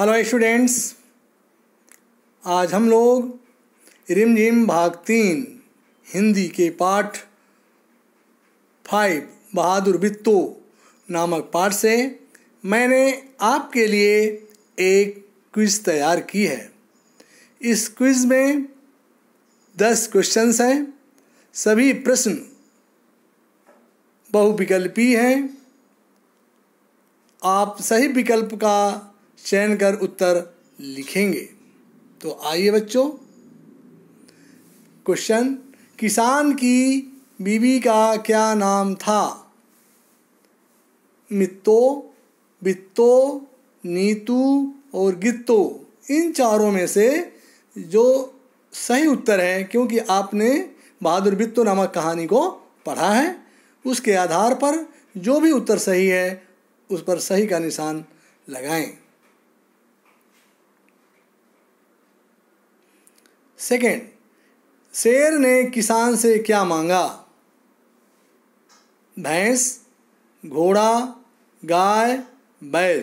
hello students आज हम लोग रिमझिम भाग तीन हिंदी के पाठ फाइव बहादुर बित्तो नामक पाठ से मैंने आपके लिए एक क्विज तैयार की है इस क्विज में दस क्वेश्चंस हैं सभी प्रश्न बहुविकल्पी हैं आप सही विकल्प का चयन कर उत्तर लिखेंगे तो आइए बच्चों क्वेश्चन किसान की बीवी का क्या नाम था मित्तो बित्तो नीतू और गित्तो इन चारों में से जो सही उत्तर है क्योंकि आपने बहादुर बित्तो नामक कहानी को पढ़ा है उसके आधार पर जो भी उत्तर सही है उस पर सही का निशान लगाएं सेकेंड शेर ने किसान से क्या मांगा भैंस घोड़ा गाय बैल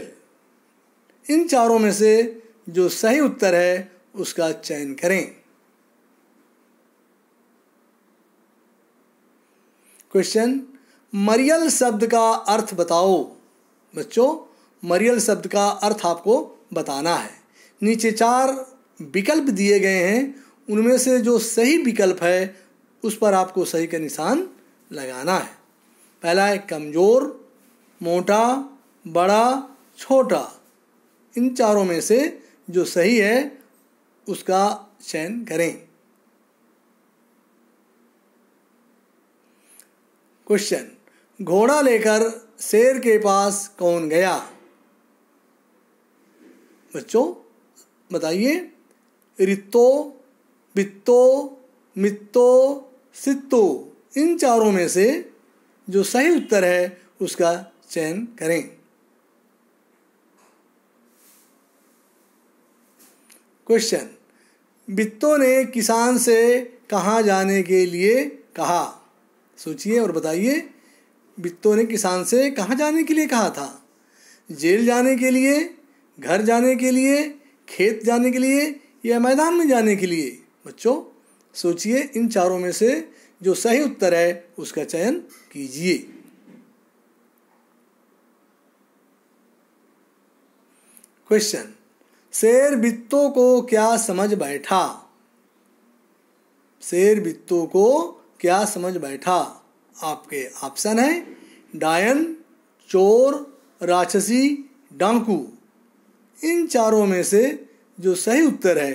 इन चारों में से जो सही उत्तर है उसका चयन करें क्वेश्चन मरियल शब्द का अर्थ बताओ बच्चों मरियल शब्द का अर्थ आपको बताना है नीचे चार विकल्प दिए गए हैं उनमें से जो सही विकल्प है उस पर आपको सही का निशान लगाना है पहला है कमज़ोर मोटा बड़ा छोटा इन चारों में से जो सही है उसका चयन करें क्वेश्चन घोड़ा लेकर शेर के पास कौन गया बच्चों बताइए रितो पित्तो मित्तो सित्तो इन चारों में से जो सही उत्तर है उसका चयन करें क्वेश्चन बित्तो ने किसान से कहाँ जाने के लिए कहा सोचिए और बताइए बित्तो ने किसान से कहाँ जाने के लिए कहा था जेल जाने के लिए घर जाने के लिए खेत जाने के लिए या मैदान में जाने के लिए बच्चों सोचिए इन चारों में से जो सही उत्तर है उसका चयन कीजिए क्वेश्चन शेर बित्तों को क्या समझ बैठा शेर बित्तों को क्या समझ बैठा आपके ऑप्शन है डायन चोर राक्षसी डांकू इन चारों में से जो सही उत्तर है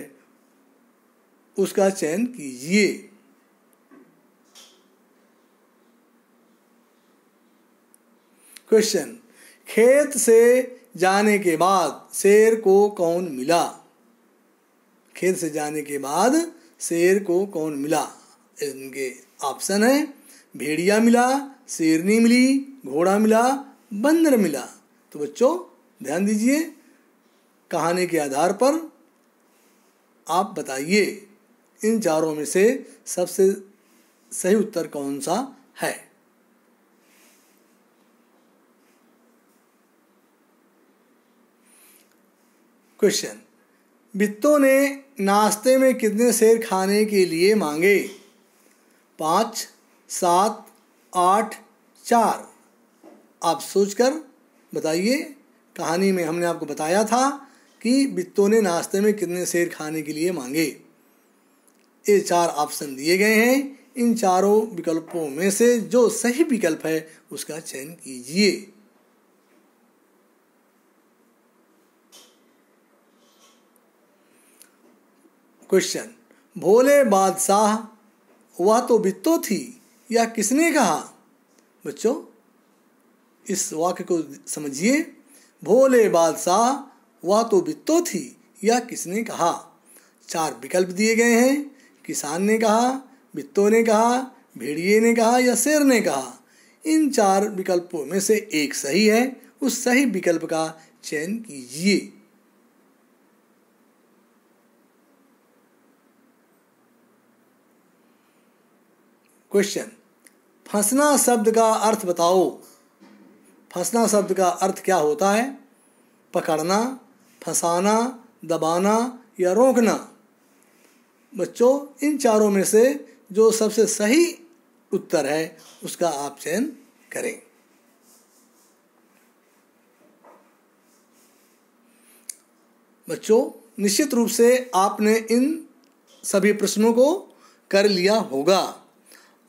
उसका चयन कीजिए क्वेश्चन खेत से जाने के बाद शेर को कौन मिला खेत से जाने के बाद शेर को कौन मिला इनके ऑप्शन है भेड़िया मिला शेरनी मिली घोड़ा मिला बंदर मिला तो बच्चों ध्यान दीजिए कहानी के आधार पर आप बताइए इन चारों में से सबसे सही उत्तर कौन सा है क्वेश्चन बित्तों ने नाश्ते में कितने शेर खाने के लिए मांगे पाँच सात आठ चार आप सोचकर बताइए कहानी में हमने आपको बताया था कि बित्तों ने नाश्ते में कितने शेर खाने के लिए मांगे ये चार ऑप्शन दिए गए हैं इन चारों विकल्पों में से जो सही विकल्प है उसका चयन कीजिए क्वेश्चन भोले बादशाह वह तो बित्तो थी या किसने कहा बच्चों इस वाक्य को समझिए भोले बादशाह वह तो बित्तो थी या किसने कहा चार विकल्प दिए गए हैं किसान ने कहा बित्तो ने कहा भेड़िए ने कहा या शेर ने कहा इन चार विकल्पों में से एक सही है उस सही विकल्प का चयन कीजिए क्वेश्चन फंसना शब्द का अर्थ बताओ फंसना शब्द का अर्थ क्या होता है पकड़ना फंसाना दबाना या रोकना बच्चों इन चारों में से जो सबसे सही उत्तर है उसका आप चयन करें बच्चों निश्चित रूप से आपने इन सभी प्रश्नों को कर लिया होगा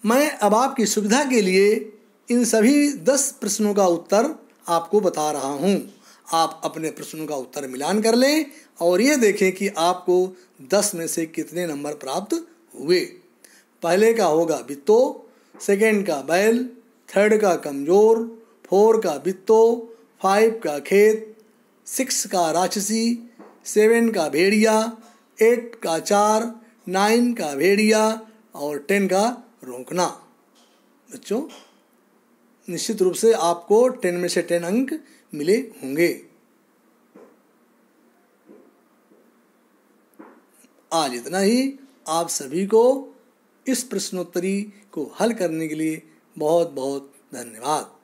मैं अब आपकी सुविधा के लिए इन सभी दस प्रश्नों का उत्तर आपको बता रहा हूँ आप अपने प्रश्नों का उत्तर मिलान कर लें और ये देखें कि आपको दस में से कितने नंबर प्राप्त हुए पहले का होगा बित्तो सेकेंड का बैल थर्ड का कमज़ोर फोर का बित्तो फाइव का खेत सिक्स का राक्षसी सेवन का भेड़िया एट का चार नाइन का भेड़िया और टेन का रोकना बच्चों निश्चित रूप से आपको टेन में से टेन अंक मिले होंगे आज इतना ही आप सभी को इस प्रश्नोत्तरी को हल करने के लिए बहुत बहुत धन्यवाद